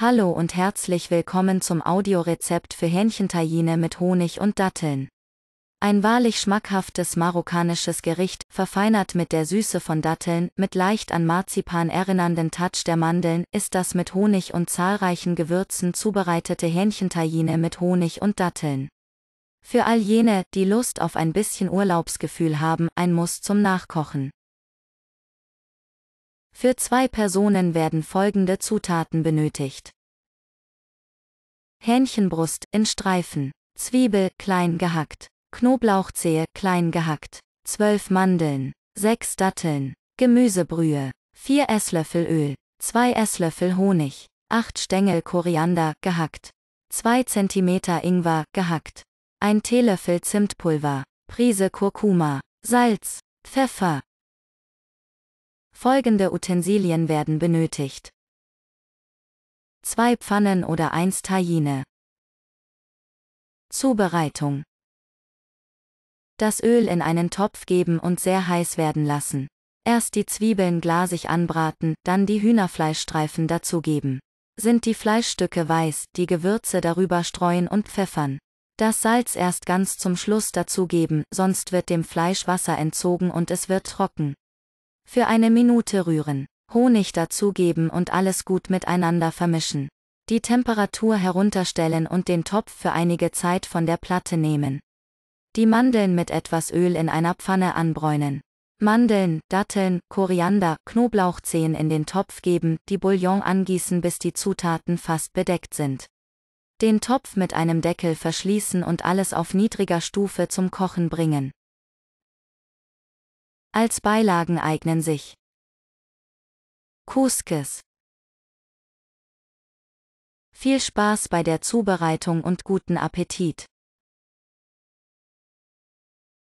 Hallo und herzlich willkommen zum Audiorezept für Hähnchentailline mit Honig und Datteln. Ein wahrlich schmackhaftes marokkanisches Gericht, verfeinert mit der Süße von Datteln, mit leicht an Marzipan erinnernden Touch der Mandeln, ist das mit Honig und zahlreichen Gewürzen zubereitete Hähnchentailline mit Honig und Datteln. Für all jene, die Lust auf ein bisschen Urlaubsgefühl haben, ein Muss zum Nachkochen. Für zwei Personen werden folgende Zutaten benötigt. Hähnchenbrust in Streifen, Zwiebel klein gehackt, Knoblauchzehe klein gehackt, 12 Mandeln, 6 Datteln, Gemüsebrühe, 4 Esslöffel Öl, 2 Esslöffel Honig, 8 Stängel Koriander gehackt, 2 cm Ingwer gehackt, 1 Teelöffel Zimtpulver, Prise Kurkuma, Salz, Pfeffer, Folgende Utensilien werden benötigt. Zwei Pfannen oder eins Tajine. Zubereitung. Das Öl in einen Topf geben und sehr heiß werden lassen. Erst die Zwiebeln glasig anbraten, dann die Hühnerfleischstreifen dazugeben. Sind die Fleischstücke weiß, die Gewürze darüber streuen und pfeffern. Das Salz erst ganz zum Schluss dazugeben, sonst wird dem Fleisch Wasser entzogen und es wird trocken. Für eine Minute rühren, Honig dazugeben und alles gut miteinander vermischen. Die Temperatur herunterstellen und den Topf für einige Zeit von der Platte nehmen. Die Mandeln mit etwas Öl in einer Pfanne anbräunen. Mandeln, Datteln, Koriander, Knoblauchzehen in den Topf geben, die Bouillon angießen, bis die Zutaten fast bedeckt sind. Den Topf mit einem Deckel verschließen und alles auf niedriger Stufe zum Kochen bringen als Beilagen eignen sich. Couscous. Viel Spaß bei der Zubereitung und guten Appetit.